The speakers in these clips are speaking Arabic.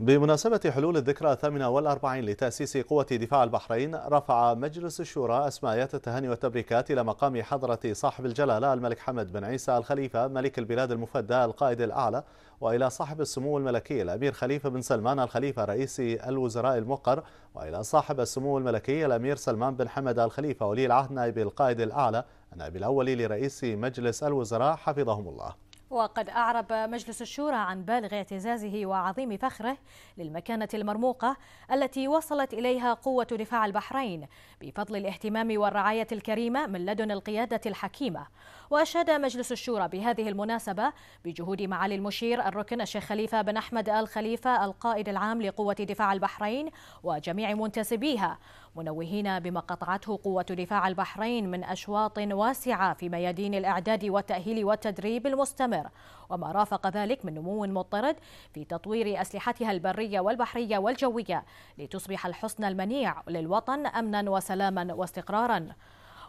بمناسبة حلول الذكرى الثامنة والأربعين لتأسيس قوة دفاع البحرين رفع مجلس الشورى أسمايات التهاني والتبريكات إلى مقام حضرة صاحب الجلالة الملك حمد بن عيسى الخليفة ملك البلاد المفدى القائد الأعلى وإلى صاحب السمو الملكي الأمير خليفة بن سلمان الخليفة رئيس الوزراء المقر وإلى صاحب السمو الملكي الأمير سلمان بن حمد الخليفة ولي العهد نائب القائد الأعلى النائب الأول لرئيس مجلس الوزراء حفظهم الله وقد أعرب مجلس الشورى عن بالغ اعتزازه وعظيم فخره للمكانة المرموقة التي وصلت إليها قوة دفاع البحرين بفضل الاهتمام والرعاية الكريمة من لدن القيادة الحكيمة وأشاد مجلس الشورى بهذه المناسبة بجهود معالي المشير الركن الشيخ خليفة بن أحمد آل خليفة القائد العام لقوة دفاع البحرين وجميع منتسبيها منوهين بما قطعته قوة دفاع البحرين من أشواط واسعة في ميادين الإعداد والتأهيل والتدريب المستمر مصر وما رافق ذلك من نمو مضطرد في تطوير أسلحتها البرية والبحرية والجوية لتصبح الحصن المنيع للوطن أمنا وسلاما واستقرارا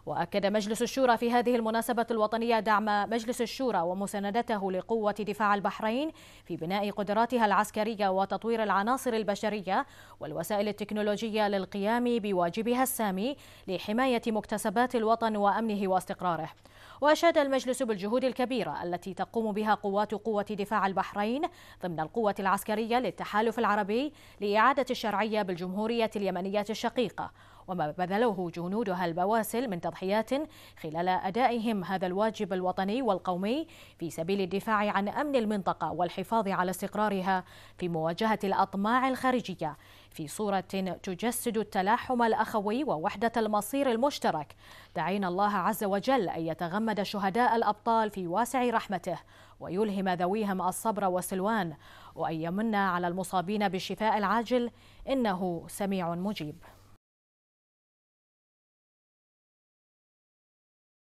وأكد مجلس الشورى في هذه المناسبة الوطنية دعم مجلس الشورى ومساندته لقوة دفاع البحرين في بناء قدراتها العسكرية وتطوير العناصر البشرية والوسائل التكنولوجية للقيام بواجبها السامي لحماية مكتسبات الوطن وأمنه واستقراره وأشاد المجلس بالجهود الكبيرة التي تقوم بها قوات قوة دفاع البحرين ضمن القوة العسكرية للتحالف العربي لإعادة الشرعية بالجمهورية اليمنية الشقيقة وما بذلوه جنودها البواسل من تضحيات خلال أدائهم هذا الواجب الوطني والقومي في سبيل الدفاع عن أمن المنطقة والحفاظ على استقرارها في مواجهة الأطماع الخارجية في صورة تجسد التلاحم الأخوي ووحدة المصير المشترك دعينا الله عز وجل أن يتغمد شهداء الأبطال في واسع رحمته ويلهم ذويهم الصبر والسلوان وأن يمن على المصابين بالشفاء العاجل إنه سميع مجيب